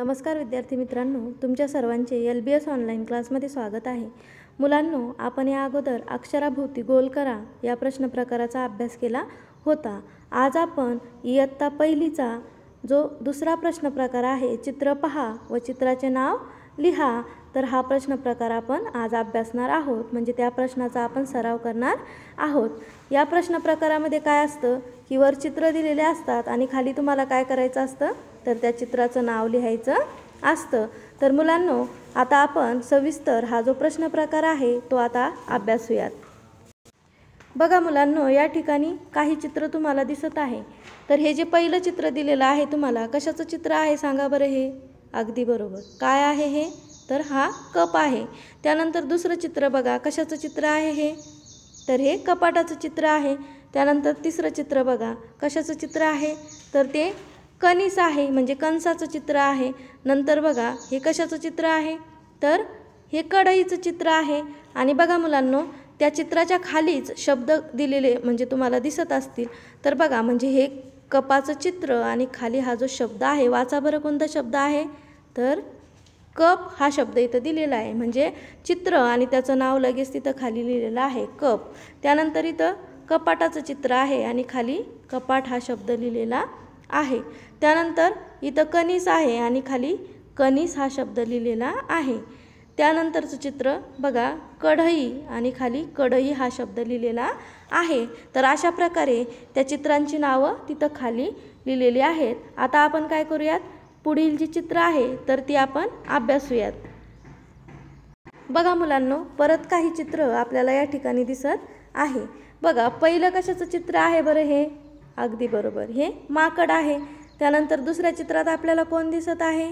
नमस्कार विद्यार्थी मित्रांनो तुमच्या सर्वांचे एल बी एस ऑनलाईन क्लासमध्ये स्वागत आहे मुलांनो आपण या अगोदर अक्षराभोवती गोल करा या प्रश्न प्रकाराचा अभ्यास केला होता आज आपण इयत्ता पहिलीचा जो दुसरा प्रश्न प्रकार आहे चित्र पहा व चित्राचे नाव लिहा तर हा प्रश्न प्रकार आपण आज अभ्यासणार आहोत म्हणजे त्या प्रश्नाचा आपण सराव करणार आहोत या प्रश्न प्रकारामध्ये काय असतं की वर चित्र दिलेले असतात आणि खाली तुम्हाला काय करायचं असतं तर त्या चित्राचं नाव लिहायचं असतं तर मुलांनो आता आपण सविस्तर हा जो प्रश्न प्रकार आहे तो आता अभ्यासूयात बघा मुलांनो या ठिकाणी काही चित्र तुम्हाला दिसत आहे तर हे जे पहिलं चित्र दिलेलं आहे तुम्हाला कशाचं चित्र आहे सांगा बरं हे अगदी बरोबर काय आहे हे तर हा कप आहे त्यानंतर दुसरं चित्र बघा कशाचं चित्र आहे हे तर हे कपाटाचं चित्र आहे त्यानंतर तिसरं चित्र बघा कशाचं चित्र आहे तर ते कनिस आहे म्हणजे कंसाचं चित्र आहे नंतर बघा हे कशाचं चित्र आहे तर हे कढईचं चित्र आहे आणि बघा मुलांनो त्या चित्राच्या खालीच शब्द दिलेले म्हणजे तुम्हाला दिसत असतील तर बघा म्हणजे हे कपाचं चित्र आणि खाली हा जो शब्द आहे वाचा बरं कोणता शब्द आहे तर कप हा शब्द इथं दिलेला आहे म्हणजे चित्र आणि त्याचं नाव लगेच तिथं खाली लिहिलेलं आहे कप त्यानंतर इथं कपाटाचं चित्र आहे आणि खाली कपाट हा शब्द लिहिलेला आहे त्यानंतर इथं कनिस आहे आणि खाली कनिस हा शब्द लिहिलेला आहे त्यानंतरचं चित्र बघा कढई आणि खाली कढई हा शब्द लिहिलेला आहे तर अशा प्रकारे त्या चित्रांची नावं तिथं खाली लिहिलेली आहेत आता आपण काय करूयात पुढील जी चित्र आहे तर ती आपण अभ्यासूयात बघा मुलांनो परत काही चित्र आपल्याला या ठिकाणी दिसत आहे बघा पहिलं कशाचं चित्र आहे बरं हे अगदी बरोबर हे माकड आहे त्यानंतर दुसऱ्या चित्रात आपल्याला कोण दिसत आहे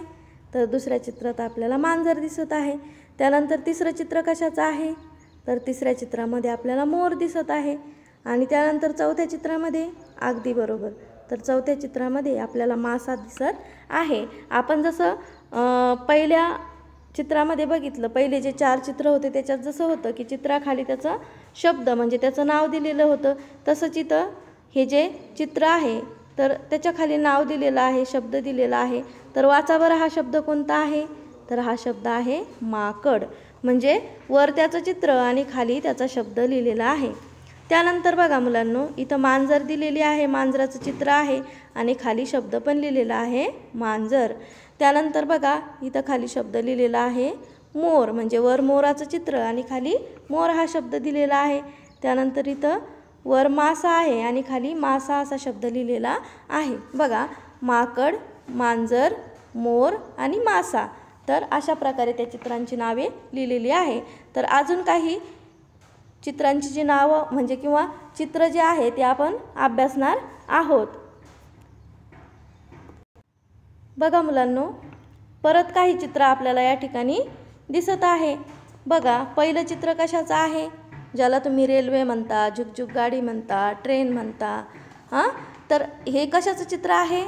तर दुसऱ्या चित्रात आपल्याला मांजर दिसत आहे त्यानंतर तिसरं चित्र कशाचं आहे तर तिसऱ्या चित्रामध्ये आपल्याला मोर दिसत आहे आणि त्यानंतर चौथ्या चित्रामध्ये अगदी बरोबर तर चौथ्या चित्रामध्ये आपल्याला मासा दिसत आहे आपण जसं पहिल्या चित्रामध्ये बघितलं पहिले जे चार चित्र होते त्याच्यात जसं होतं की चित्राखाली त्याचं शब्द म्हणजे त्याचं नाव दिलेलं होतं तसंच इथं हे जे चित्र आहे तर त्याच्याखाली नाव दिलेलं आहे शब्द दिलेला आहे तर वाचावर हा शब्द कोणता आहे तर हा शब्द आहे माकड म्हणजे वर त्याचं चित्र आणि खाली त्याचा शब्द लिहिलेला आहे त्यानंतर बघा मुलांनो इथं मांजर दिलेली आहे मांजराचं चित्र आहे आणि खाली शब्द पण लिहिलेला आहे मांजर त्यानंतर बघा इथं खाली शब्द लिहिलेला आहे मोर म्हणजे वर मोराचं चित्र आणि खाली मोर हा शब्द दिलेला आहे त्यानंतर इथं वर मासा आहे आणि खाली मासा असा शब्द लिहिलेला आहे बघा माकड मांजर मोर आणि मासा तर अशा प्रकारे त्या चित्रांची नावे लिहिलेली आहे तर अजून काही चित्रांची जी नावं म्हणजे किंवा चित्र जे आहे ते आपण अभ्यासणार आहोत बघा मुलांनो परत काही चित्र आपल्याला या ठिकाणी दिसत आहे बघा पहिलं चित्र कशाचं आहे ज्याला तुम्ही रेल्वे म्हणता झुकझुक गाडी म्हणता ट्रेन म्हणता हां तर हे कशाचं चित्र आहे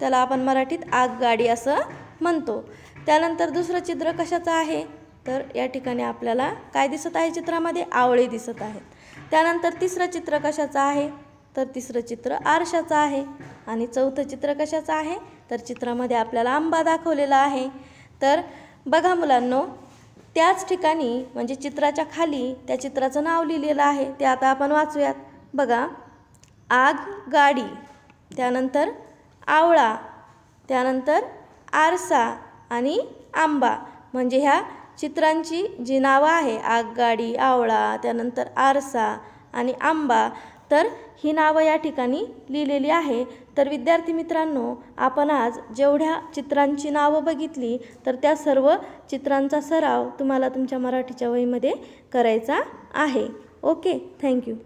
त्याला आपण मराठीत आगगाडी असं म्हणतो त्यानंतर दुसरं चित्र कशाचं आहे तर या ठिकाणी आपल्याला काय दिसत आहे चित्रामध्ये आवळे दिसत आहेत त्यानंतर तिसरं चित्र कशाचं आहे तर तिसरं चित्र आरशाचं आहे आणि चौथं चित्र कशाचं आहे तर चित्रामध्ये आपल्याला आंबा दाखवलेला आहे तर बघा मुलांनो त्याच ठिकाणी म्हणजे चित्राच्या खाली त्या चित्राचं नाव लिहिलेलं आहे ते आता आपण वाचूयात बघा आग गाडी त्यानंतर आवळा त्यानंतर आरसा आणि आंबा म्हणजे ह्या चित्रांची जी नावं आहे आग गाडी आवळा त्यानंतर आरसा आणि आंबा तर ही नावं या ठिकाणी लिहिलेली आहे तर विद्यार्थी मित्रांनो आपण आज जेवढ्या चित्रांची नावं बघितली तर त्या सर्व चित्रांचा सराव तुम्हाला तुमच्या मराठीच्या वहीमध्ये करायचा आहे ओके थँक्यू